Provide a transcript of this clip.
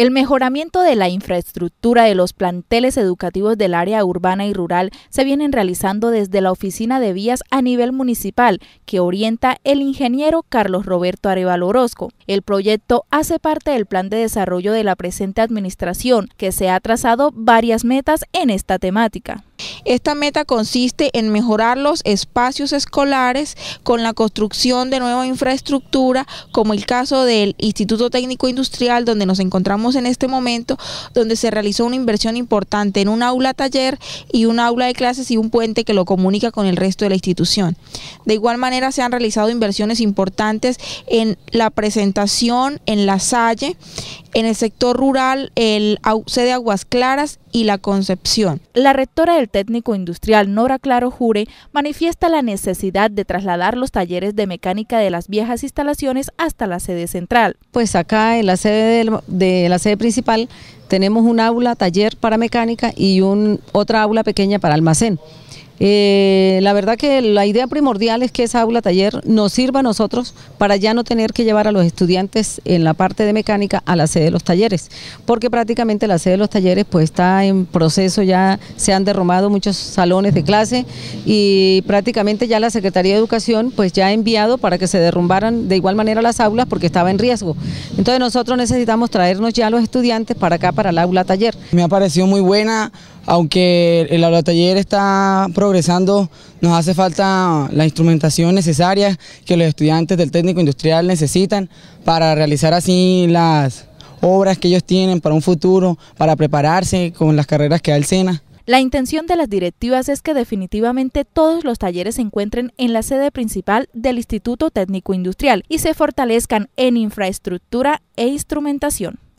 El mejoramiento de la infraestructura de los planteles educativos del área urbana y rural se vienen realizando desde la Oficina de Vías a nivel municipal, que orienta el ingeniero Carlos Roberto Areval Orozco. El proyecto hace parte del plan de desarrollo de la presente administración, que se ha trazado varias metas en esta temática. Esta meta consiste en mejorar los espacios escolares con la construcción de nueva infraestructura, como el caso del Instituto Técnico Industrial, donde nos encontramos en este momento, donde se realizó una inversión importante en un aula taller y un aula de clases y un puente que lo comunica con el resto de la institución. De igual manera se han realizado inversiones importantes en la presentación en la Salle, en el sector rural, el sede de Aguas Claras y la Concepción. La rectora del técnico industrial Nora Claro Jure manifiesta la necesidad de trasladar los talleres de mecánica de las viejas instalaciones hasta la sede central. Pues acá en la sede de la sede principal tenemos un aula, taller para mecánica y un, otra aula pequeña para almacén. Eh, la verdad que la idea primordial es que esa aula taller nos sirva a nosotros para ya no tener que llevar a los estudiantes en la parte de mecánica a la sede de los talleres, porque prácticamente la sede de los talleres pues está en proceso, ya se han derrumbado muchos salones de clase y prácticamente ya la Secretaría de Educación pues ya ha enviado para que se derrumbaran de igual manera las aulas porque estaba en riesgo. Entonces nosotros necesitamos traernos ya a los estudiantes para acá, para el aula taller. Me ha parecido muy buena aunque el aula taller está progresando, nos hace falta la instrumentación necesaria que los estudiantes del técnico industrial necesitan para realizar así las obras que ellos tienen para un futuro, para prepararse con las carreras que da el SENA. La intención de las directivas es que definitivamente todos los talleres se encuentren en la sede principal del Instituto Técnico Industrial y se fortalezcan en infraestructura e instrumentación.